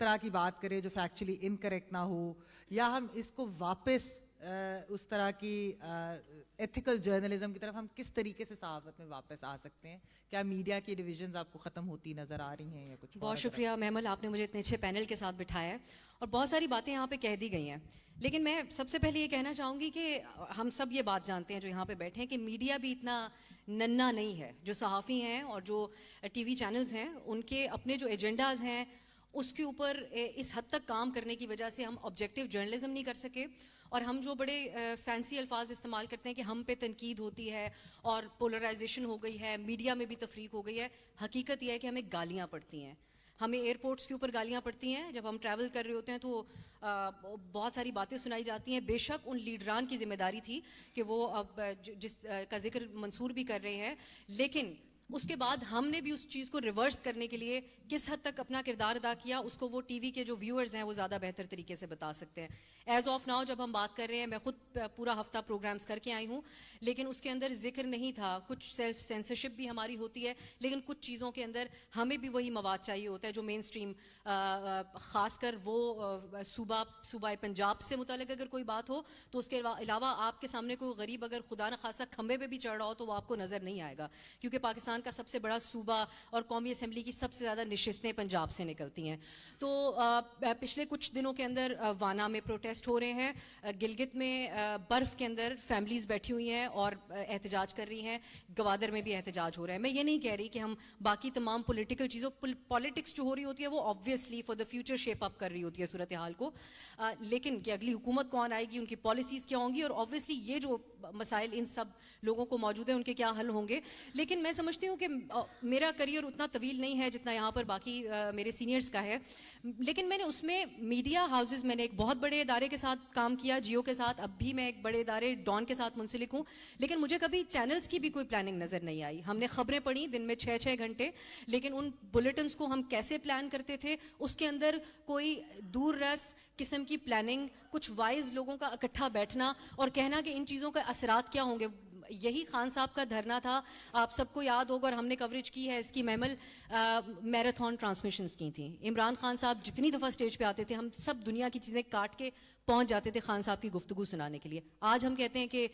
तरह की बात करें जो फैक्चुअली इनकरेक्ट ना हो या हम इसको वापस आ, उस तरह की आ, एथिकल जर्नलिज्म की तरफ हम किस तरीके से सहाफत में वापस आ सकते हैं क्या मीडिया की डिविजन आपको ख़त्म होती नज़र आ रही हैं या कुछ बहुत शुक्रिया महमल आपने मुझे इतने अच्छे पैनल के साथ बिठाया है और बहुत सारी बातें यहाँ पे कह दी गई हैं लेकिन मैं सबसे पहले ये कहना चाहूँगी कि हम सब ये बात जानते हैं जो यहाँ पे बैठे हैं कि मीडिया भी इतना नन्ना नहीं है जो सहाफ़ी हैं और जो वी चैनल्स हैं उनके अपने जो एजेंडाज हैं उसके ऊपर इस हद तक काम करने की वजह से हम ऑब्जेक्टिव जर्नलिज्म नहीं कर सके और हम जो बड़े फैंसी अल्फाज इस्तेमाल करते हैं कि हम पे तनकीद होती है और पोलराइजेशन हो गई है मीडिया में भी तफरीक हो गई है हकीकत यह है कि हमें गालियाँ पड़ती हैं हमें एयरपोर्ट्स के ऊपर गालियाँ पड़ती हैं जब हम ट्रैवल कर रहे होते हैं तो बहुत सारी बातें सुनाई जाती हैं बेशक उन लीडरान की जिम्मेदारी थी कि वो अब जिस का जिक्र मंसूर भी कर रहे हैं लेकिन उसके बाद हमने भी उस चीज़ को रिवर्स करने के लिए किस हद तक अपना किरदार अदा किया उसको वो टीवी के जो व्यूअर्स हैं वो ज़्यादा बेहतर तरीके से बता सकते हैं एज ऑफ नाउ जब हम बात कर रहे हैं मैं खुद पूरा हफ्ता प्रोग्राम्स करके आई हूँ लेकिन उसके अंदर जिक्र नहीं था कुछ सेल्फ सेंसरशिप भी हमारी होती है लेकिन कुछ चीज़ों के अंदर हमें भी वही मवाद चाहिए होता है जो मेन स्ट्रीम ख़ासकर वो सूबा सूबा पंजाब से मुतल अगर कोई बात हो तो उसके अलावा आपके सामने कोई गरीब अगर खुदा न खासा खंबे पर भी चढ़ रहा हो तो वो आपको नज़र नहीं आएगा क्योंकि पाकिस्तान का सबसे बड़ा सूबा और कौमी असम्बली की सबसे ज़्यादा नशस्तें पंजाब से निकलती हैं तो पिछले कुछ दिनों के अंदर वाना में प्रोटेस्ट हो रहे हैं गिलगित में बर्फ़ के अंदर फैमिलीज़ बैठी हुई हैं और एहतजाज कर रही हैं गवादर में भी एहतजाज हो रहा है मैं ये नहीं कह रही कि हम बाकी तमाम पोलिटिकल चीज़ों पॉलिटिक्स जो हो रही होती है वो obviously for the future shape up कर रही होती है सूरत हाल को लेकिन कि अगली हुकूमत कौन आएगी उनकी पॉलिसीज़ क्या होंगी और ऑब्वियसली ये जो मसाइल इन सब लोगों को मौजूद है उनके क्या हल होंगे लेकिन मैं समझती हूँ हूँ कि मेरा करियर उतना तवील नहीं है जितना यहाँ पर बाकी मेरे सीनियर्स का है लेकिन मैंने उसमें मीडिया हाउसेज मैंने एक बहुत बड़े इदारे के साथ काम किया जियो के साथ अब भी मैं एक बड़े इदारे डॉन के साथ मुंसलिक हूँ लेकिन मुझे कभी चैनल्स की भी कोई प्लानिंग नज़र नहीं आई हमने खबरें पढ़ी दिन में छः छः घंटे लेकिन उन बुलेटिनस को हम कैसे प्लान करते थे उसके अंदर कोई दूर रस किस्म की प्लानिंग कुछ वाइज लोगों का इकट्ठा बैठना और कहना कि इन चीज़ों के असरात क्या होंगे यही खान साहब का धरना था आप सबको याद होगा और हमने कवरेज की है इसकी महमल मैराथन ट्रांसमिशन की थी इमरान खान साहब जितनी दफ़ा स्टेज पे आते थे हम सब दुनिया की चीज़ें काट के पहुंच जाते थे खान साहब की गुफ्तु सुनाने के लिए आज हम कहते हैं कि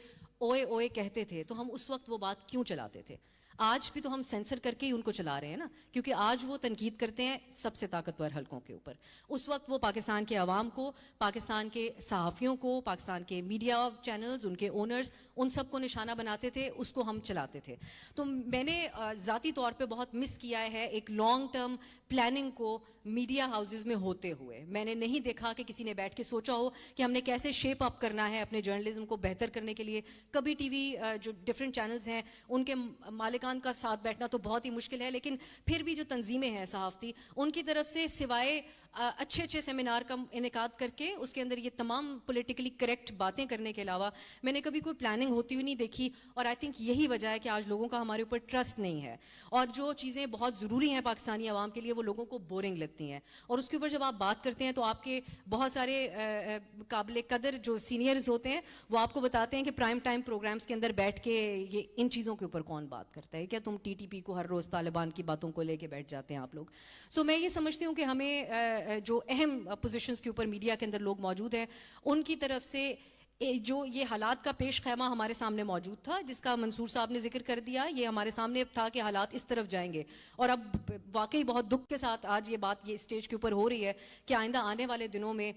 ओए ओए कहते थे तो हम उस वक्त वो बात क्यों चलाते थे आज भी तो हम सेंसर करके ही उनको चला रहे हैं ना क्योंकि आज वो तनकीद करते हैं सबसे ताकतवर हलकों के ऊपर उस वक्त वो पाकिस्तान के आवाम को पाकिस्तान के सहाफ़ियों को पाकिस्तान के मीडिया चैनल्स उनके ओनर्स उन सबको निशाना बनाते थे उसको हम चलाते थे तो मैंने ज़ाती तौर पर बहुत मिस किया है एक लॉन्ग टर्म प्लानिंग को मीडिया हाउसेज में होते हुए मैंने नहीं देखा कि किसी ने बैठ के सोचा हो कि हमने कैसे शेप अप करना है अपने जर्नलिज्म को बेहतर करने के लिए कभी टीवी जो डिफरेंट चैनल्स हैं उनके मालिक पाकिस्तान का साथ बैठना तो बहुत ही मुश्किल है लेकिन फिर भी जो तंजीमें हैं सहाफ़ती उनकी तरफ से सिवाय अच्छे अच्छे सेमिनार का इनका करके उसके अंदर ये तमाम पोलिटिकली करेक्ट बातें करने के अलावा मैंने कभी कोई प्लानिंग होती हुई नहीं देखी और आई थिंक यही वजह है कि आज लोगों का हमारे ऊपर ट्रस्ट नहीं है और जो चीज़ें बहुत ज़रूरी हैं पाकिस्तानी आवाम के लिए वो लोगों को बोरिंग लगती हैं और उसके ऊपर जब आप बात करते हैं तो आपके बहुत सारे काबिल कदर जो सीनियर्स होते हैं वो आपको बताते हैं कि प्राइम टाइम प्रोग्राम्स के अंदर बैठ के ये इन चीज़ों के ऊपर कौन बात करता है क्या तुम टी को हर रोज़ तालिबान की बातों को लेके बैठ जाते हैं आप लोग सो मैं ये समझती हूँ कि हमें जो अहम पोजीशंस के ऊपर मीडिया के अंदर लोग मौजूद हैं उनकी तरफ से जो ये हालात का पेश खैमा हमारे सामने मौजूद था जिसका मंसूर साहब ने जिक्र कर दिया ये हमारे सामने था कि हालात इस तरफ जाएंगे और अब वाकई बहुत दुख के साथ आज ये बात ये स्टेज के ऊपर हो रही है कि आइंदा आने वाले दिनों में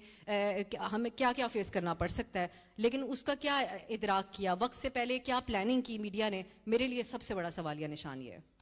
हमें क्या क्या फेस करना पड़ सकता है लेकिन उसका क्या इदराक किया वक्त से पहले क्या प्लानिंग की मीडिया ने मेरे लिए सबसे बड़ा सवालिया निशान ये है